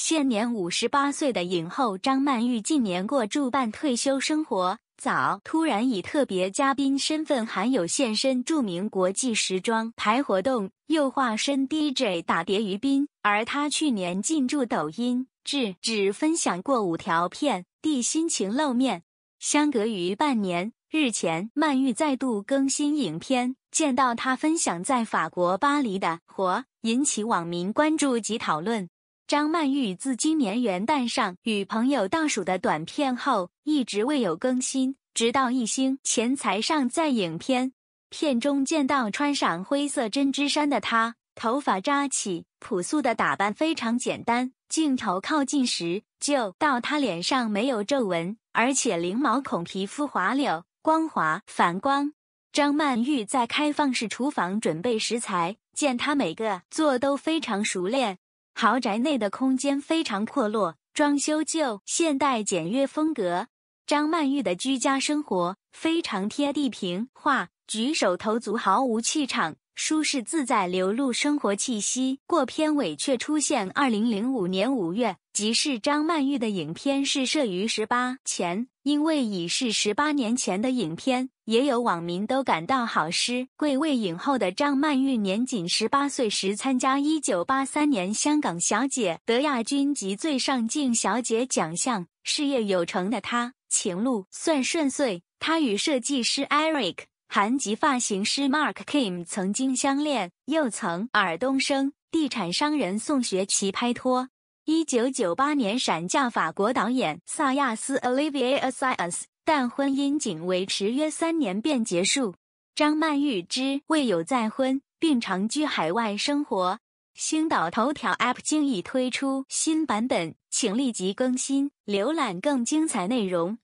现年五十八岁的影后张曼玉近年过住办退休生活，早突然以特别嘉宾身份含有现身著名国际时装排活动，又化身 DJ 打碟于宾。而她去年进驻抖音，至只分享过五条片，地心情露面，相隔于半年日前，曼玉再度更新影片，见到她分享在法国巴黎的活，引起网民关注及讨论。张曼玉自今年元旦上与朋友倒数的短片后，一直未有更新，直到一星《钱财》上在影片片中见到穿上灰色针织衫的她，头发扎起，朴素的打扮非常简单。镜头靠近时，就到她脸上没有皱纹，而且零毛孔，皮肤滑溜光滑反光。张曼玉在开放式厨房准备食材，见她每个做都非常熟练。豪宅内的空间非常阔落，装修就现代简约风格。张曼玉的居家生活。非常贴地平，画举手投足毫无气场，舒适自在，流露生活气息。过片尾却出现二零零五年五月，即是张曼玉的影片是摄于十八前，因为已是十八年前的影片，也有网民都感到好失贵为影后的张曼玉年仅十八岁时参加一九八三年香港小姐得亚军及最上镜小姐奖项，事业有成的她情路算顺遂。他与设计师 Eric、韩籍发型师 Mark Kim 曾经相恋，又曾尔东升、地产商人宋学琪拍拖。一九九八年闪嫁法国导演萨亚斯 Olivier Assayas，但婚姻仅维持约三年便结束。张曼玉之未有再婚，并长居海外生活。星岛头条 App 已推出新版本，请立即更新，浏览更精彩内容。